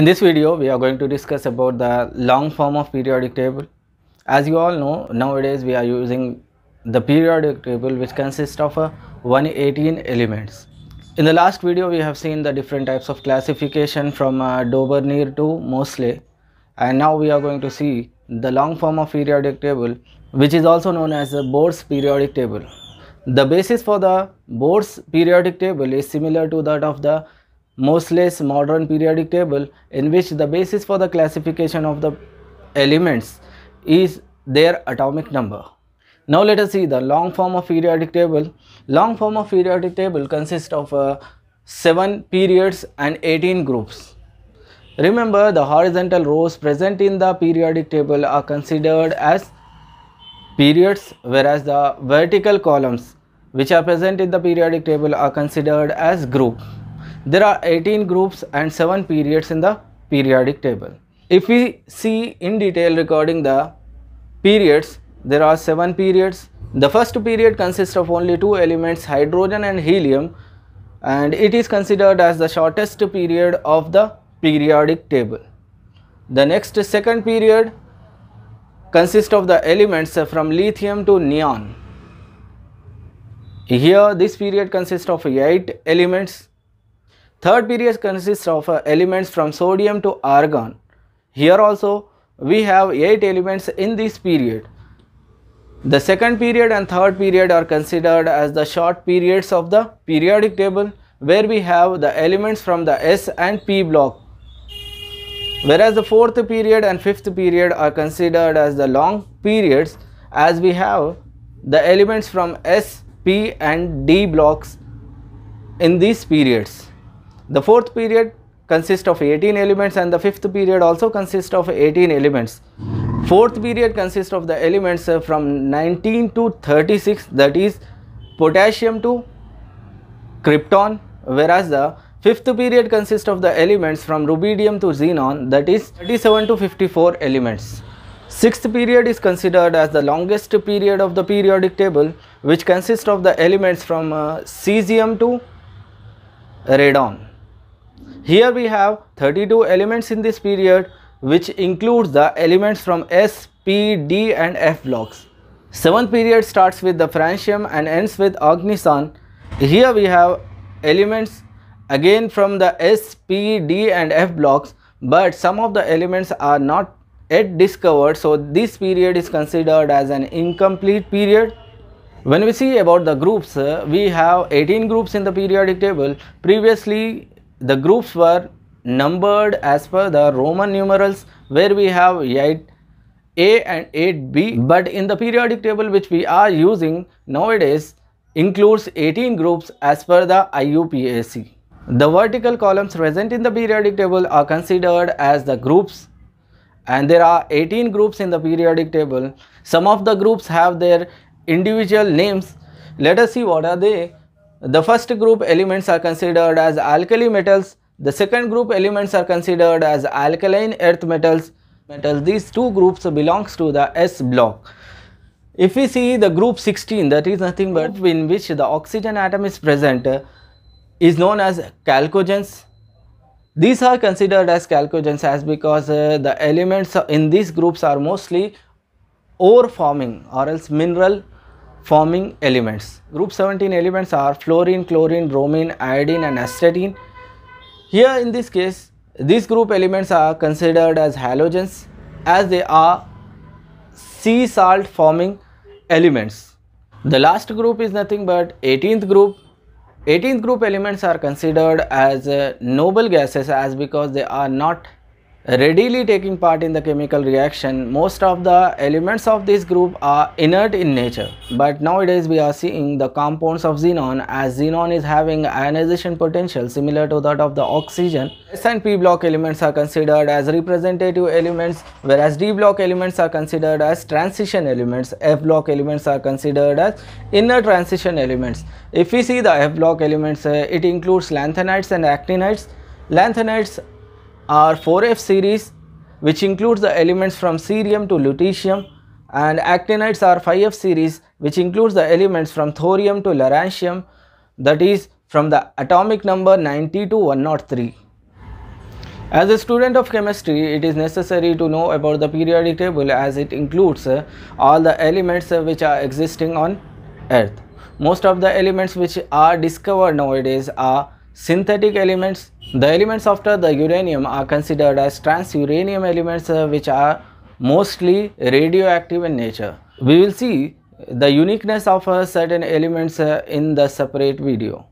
In this video, we are going to discuss about the long form of periodic table. As you all know, nowadays we are using the periodic table which consists of 118 elements. In the last video, we have seen the different types of classification from uh, Dobernier to Mosley. And now we are going to see the long form of periodic table, which is also known as the Bohr's periodic table. The basis for the Bohr's periodic table is similar to that of the Moseless modern periodic table in which the basis for the classification of the elements is their atomic number. Now let us see the long form of periodic table. Long form of periodic table consists of uh, 7 periods and 18 groups. Remember the horizontal rows present in the periodic table are considered as periods whereas the vertical columns which are present in the periodic table are considered as groups. There are 18 groups and 7 periods in the periodic table. If we see in detail regarding the periods, there are 7 periods. The first period consists of only two elements hydrogen and helium and it is considered as the shortest period of the periodic table. The next second period consists of the elements from lithium to neon. Here this period consists of 8 elements Third period consists of uh, elements from sodium to argon. Here also we have 8 elements in this period. The second period and third period are considered as the short periods of the periodic table where we have the elements from the S and P block. Whereas the fourth period and fifth period are considered as the long periods as we have the elements from S, P and D blocks in these periods. The fourth period consists of 18 elements and the fifth period also consists of 18 elements. Fourth period consists of the elements uh, from 19 to 36 that is potassium to krypton whereas the fifth period consists of the elements from rubidium to xenon that is 37 to 54 elements. Sixth period is considered as the longest period of the periodic table which consists of the elements from uh, cesium to radon. Here we have 32 elements in this period which includes the elements from S, P, D and F blocks. Seventh period starts with the Francium and ends with Agnisan. Here we have elements again from the S, P, D and F blocks but some of the elements are not yet discovered so this period is considered as an incomplete period. When we see about the groups, uh, we have 18 groups in the periodic table. Previously, the groups were numbered as per the Roman numerals where we have 8 A and 8B but in the periodic table which we are using nowadays includes 18 groups as per the IUPAC. The vertical columns present in the periodic table are considered as the groups and there are 18 groups in the periodic table. Some of the groups have their individual names. Let us see what are they. The first group elements are considered as alkali metals. The second group elements are considered as alkaline earth metals. Metals. These two groups belongs to the S block. If we see the group 16 that is nothing but in which the oxygen atom is present uh, is known as chalcogens. These are considered as chalcogens as because uh, the elements in these groups are mostly ore forming or else mineral forming elements. Group 17 elements are fluorine, chlorine, bromine, iodine and astatine. Here in this case, these group elements are considered as halogens as they are sea salt forming elements. The last group is nothing but 18th group. 18th group elements are considered as uh, noble gases as because they are not readily taking part in the chemical reaction most of the elements of this group are inert in nature but nowadays we are seeing the compounds of xenon as xenon is having ionization potential similar to that of the oxygen s and p block elements are considered as representative elements whereas d block elements are considered as transition elements f block elements are considered as inner transition elements if we see the f block elements uh, it includes lanthanides and actinides lanthanides our 4F series which includes the elements from cerium to lutetium and actinides are 5F series which includes the elements from thorium to lawrancium that is from the atomic number 90 to 103. As a student of chemistry, it is necessary to know about the periodic table as it includes uh, all the elements uh, which are existing on earth. Most of the elements which are discovered nowadays are Synthetic elements The elements after the uranium are considered as transuranium elements uh, which are mostly radioactive in nature. We will see the uniqueness of uh, certain elements uh, in the separate video.